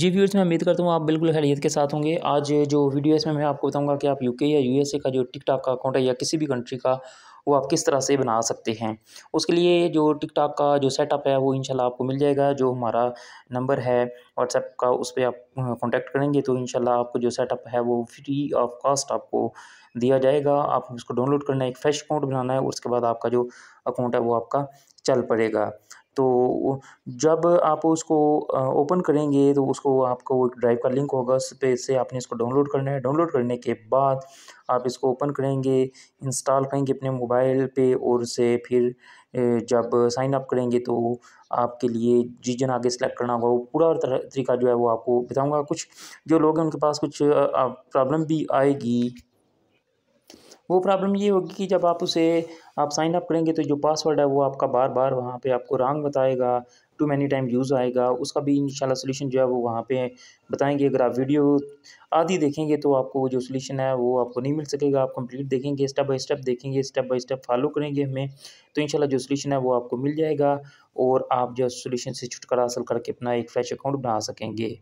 जी viewers मैं उम्मीद करता हूँ आप बिल्कुल खैरियत के साथ होंगे आज जो वीडियो इसमें मैं आपको बताऊँगा कि आप यूके या यूएसए का जो टिकटॉक का अकाउंट है या किसी भी कंट्री का वो आप किस तरह से बना सकते हैं उसके लिए जो टिकटॉक का जो सेटअप है वो इंशाल्लाह आपको मिल जाएगा जो हमारा नंबर है व्हाट्सएप का उस पर आप कॉन्टैक्ट करेंगे तो शाला आपको जो सेटअप है वो फ्री ऑफ कॉस्ट आपको दिया जाएगा आप उसको डाउनलोड करना है एक फ्रेश अकाउंट बनाना है उसके बाद आपका जो अकाउंट है वो आपका चल पड़ेगा तो जब आप उसको ओपन करेंगे तो उसको आपको एक ड्राइव का लिंक होगा उस पर से आपने इसको डाउनलोड करना है डाउनलोड करने के बाद आप इसको ओपन करेंगे इंस्टॉल करेंगे अपने मोबाइल पे और उसे फिर जब साइन अप करेंगे तो आपके लिए रीजन आगे सेलेक्ट करना होगा वो पूरा तरीका जो है वो आपको बताऊंगा कुछ जो लोग हैं उनके पास कुछ प्रॉब्लम भी आएगी वो प्रॉब्लम ये होगी कि जब आप उसे आप साइन अप करेंगे तो जो पासवर्ड है वो आपका बार बार वहाँ पे आपको रॉन्ग बताएगा टू मैनी टाइम यूज़ आएगा उसका भी इंशाल्लाह सोल्यूशन जो है वो वहाँ पे बताएंगे अगर आप वीडियो आदि देखेंगे तो आपको जो सोल्यूशन है वो आपको नहीं मिल सकेगा आप कंप्लीट देखेंगे स्टेप बाय स्टेप देखेंगे स्टेप बाय स्टेप फॉलो करेंगे हमें तो इंशाल्लाह जो सोल्यूशन है वो आपको मिल जाएगा और आप जो सोल्यूशन से छुटकारा हासिल करके अपना एक फ्रेश अकाउंट बना सकेंगे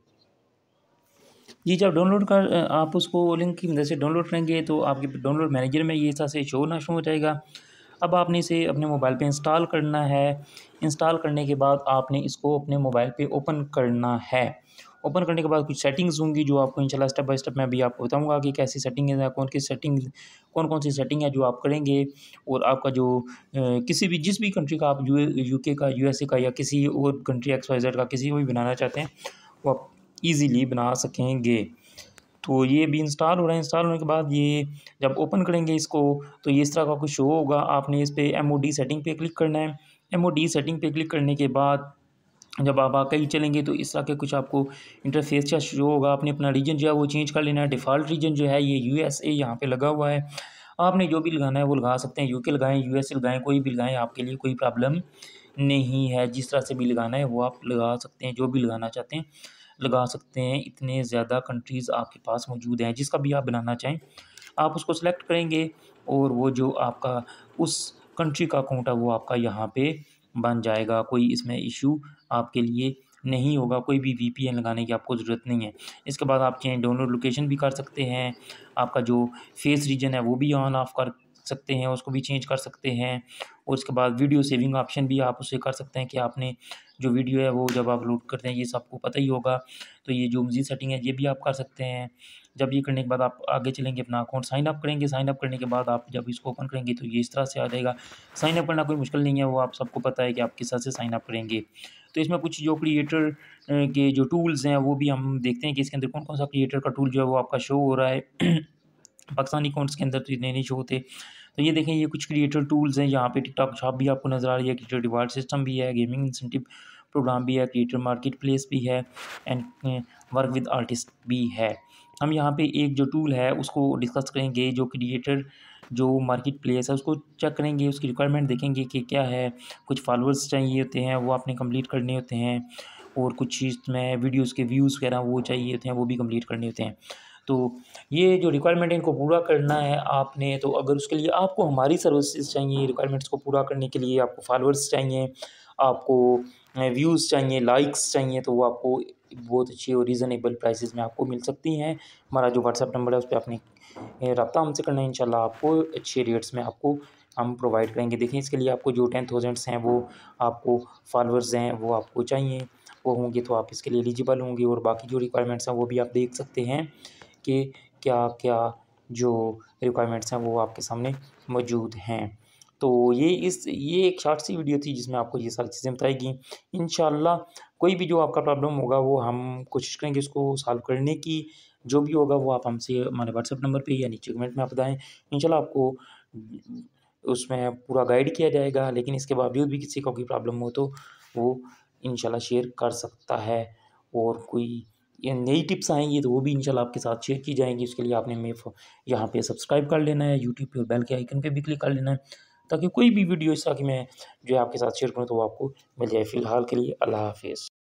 जी जब डाउनलोड कर आप उसको लिंक की मदद से डाउनलोड करेंगे तो आपके डाउनलोड मैनेजर में ये ऐसा से शो ना शुरू हो जाएगा अब आपने इसे अपने मोबाइल पे इंस्टॉल करना है इंस्टॉल करने के बाद आपने इसको अपने मोबाइल पे ओपन करना है ओपन करने के बाद कुछ सेटिंग्स होंगी जो आपको इंशाल्लाह स्टेप बाय स्टेप मैं अभी आपको बताऊंगा कि कैसी सेटिंग है कौन सी सेटिंग कौन कौन सी सेटिंग है जो आप करेंगे और आपका जो ए, किसी भी जिस भी कंट्री का आप यू यूके का यूएसए का या किसी और कंट्री एक्स वाई जेड का किसी को भी बनाना चाहते हैं वो आप ईज़िली बना सकेंगे तो ये भी इंस्टॉल हो रहा है इंस्टॉल होने के बाद ये जब ओपन करेंगे इसको तो ये इस तरह का कुछ शो होगा आपने इस पर एम सेटिंग पे क्लिक करना है एम सेटिंग पे क्लिक करने के बाद जब आप कहीं चलेंगे तो इस तरह के कुछ आपको इंटरफेस का शो होगा आपने अपना रीजन जो है वो चेंज कर लेना है डिफ़ॉल्ट रीजन जो है ये यू एस ए यहाँ पर लगा हुआ है आपने जो भी लगाना है वो लगा सकते हैं यू के लगाएँ यू लगाएं कोई भी लगाएं आपके लिए कोई प्रॉब्लम नहीं है जिस तरह से भी लगाना है वो आप लगा सकते हैं जो भी लगाना चाहते हैं लगा सकते हैं इतने ज़्यादा कंट्रीज़ आपके पास मौजूद हैं जिसका भी आप बनाना चाहें आप उसको सेलेक्ट करेंगे और वो जो आपका उस कंट्री का अकाउंट है वो आपका यहाँ पे बन जाएगा कोई इसमें इशू आपके लिए नहीं होगा कोई भी वी लगाने की आपको ज़रूरत नहीं है इसके बाद आप चाहें डाउनलोड लोकेशन भी कर सकते हैं आपका जो फेस रीजन है वो भी ऑन ऑफ कर सकते हैं उसको भी चेंज कर सकते हैं और उसके बाद वीडियो सेविंग ऑप्शन भी आप उसे कर सकते हैं कि आपने जो वीडियो है वो जब आप अपलोड करते हैं ये सबको पता ही होगा तो ये जो मज़ीद सेटिंग है ये भी आप कर सकते हैं जब ये करने के बाद आप आगे चलेंगे अपना अकाउंट साइन अप करेंगे साइन अप करने के बाद आप जब इसको ओपन करेंगे तो ये इस तरह से आ जाएगा साइन अप करना कोई मुश्किल नहीं है वो आप सबको पता है कि आप किस तरह से साइन अप करेंगे तो इसमें कुछ जो क्रिएटर के जो टूल्स हैं वो भी हम देखते हैं कि इसके अंदर कौन कौन सा क्रिएटर का टूल जो है वो आपका शो हो रहा है पाकिस्तानी अकाउंट्स के अंदर तो इतने नहीं शो होते तो ये देखें ये कुछ क्रिएटर टूल्स हैं यहाँ पे टिकटॉक शॉप भी आपको नज़र आ रही है क्रिएटर रिवार्ड सिस्टम भी है गेमिंग इंसेंटिव प्रोग्राम भी है क्रिएटर मार्केट प्लेस भी है एंड वर्क विद आर्टिस्ट भी है हम यहाँ पे एक जो टूल है उसको डिस्कस करेंगे जो क्रिएटर जो मार्केट प्लेस है उसको चेक करेंगे उसकी रिक्वायरमेंट देखेंगे कि क्या है कुछ फॉलोअर्स चाहिए होते हैं वो आपने कम्प्लीट करने होते हैं और कुछ इसमें वीडियोज़ के व्यूज़ वगैरह वो चाहिए होते हैं वो भी कम्प्लीट करने होते हैं तो ये जो रिक्वायरमेंट इनको पूरा करना है आपने तो अगर उसके लिए आपको हमारी सर्विसेज चाहिए रिक्वायरमेंट्स को पूरा करने के लिए आपको फॉलोअर्स चाहिए आपको व्यूज़ चाहिए लाइक्स चाहिए तो वो आपको बहुत अच्छी और रीज़नेबल प्राइसेस में आपको मिल सकती हैं हमारा जो व्हाट्सअप नंबर है उस पर आपने रब्ता हमसे करना है इन आपको अच्छे रेट्स में आपको हम प्रोवाइड करेंगे देखें इसके लिए आपको जो टेन थाउजेंड्स हैं वो आपको फॉलोअर्स हैं वो आपको चाहिए वो होंगे तो आप इसके लिए एलिजिबल होंगे और बाकी जो रिक्वायरमेंट्स हैं वो भी आप देख सकते हैं कि क्या क्या जो रिक्वायरमेंट्स हैं वो आपके सामने मौजूद हैं तो ये इस ये एक शार्ट सी वीडियो थी जिसमें आपको ये सारी चीज़ें बताई गई इन कोई भी जो आपका प्रॉब्लम होगा वो हम कोशिश करेंगे इसको सॉल्व करने की जो भी होगा वो आप हमसे हमारे व्हाट्सअप नंबर पे या नीचे कमेंट में आप बताएं इन आपको उसमें पूरा गाइड किया जाएगा लेकिन इसके बावजूद भी किसी का कोई प्रॉब्लम हो तो वो इंशाल्लाह शेयर कर सकता है और कोई नई टिप्स आएंगी तो वो भी इंशाल्लाह आपके साथ शेयर की जाएंगी उसके लिए आपने हमें यहाँ पे सब्सक्राइब कर लेना है यूट्यूब पे बेल के आइकन पे भी क्लिक कर लेना है ताकि कोई भी वीडियो इस तरह की मैं जो है आपके साथ शेयर करूँ तो वो आपको मिल जाए फ़िलहाल के लिए अल्लाह हाफिज़